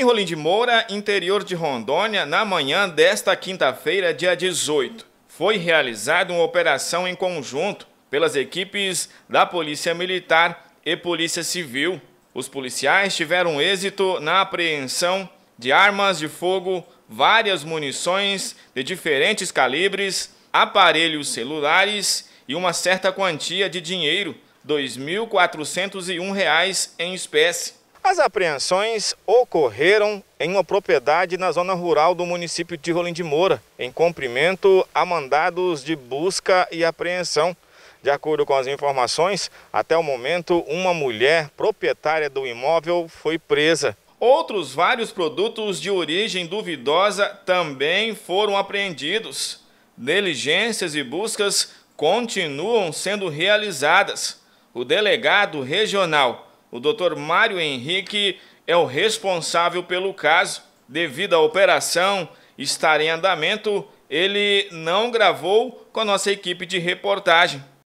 Em Rolim de Moura, interior de Rondônia, na manhã desta quinta-feira, dia 18, foi realizada uma operação em conjunto pelas equipes da Polícia Militar e Polícia Civil. Os policiais tiveram êxito na apreensão de armas de fogo, várias munições de diferentes calibres, aparelhos celulares e uma certa quantia de dinheiro, R$ 2.401 em espécie. As apreensões ocorreram em uma propriedade na zona rural do município de Rolim de Moura, em cumprimento a mandados de busca e apreensão. De acordo com as informações, até o momento, uma mulher proprietária do imóvel foi presa. Outros vários produtos de origem duvidosa também foram apreendidos. Diligências e buscas continuam sendo realizadas. O delegado regional o doutor Mário Henrique é o responsável pelo caso. Devido à operação estar em andamento, ele não gravou com a nossa equipe de reportagem.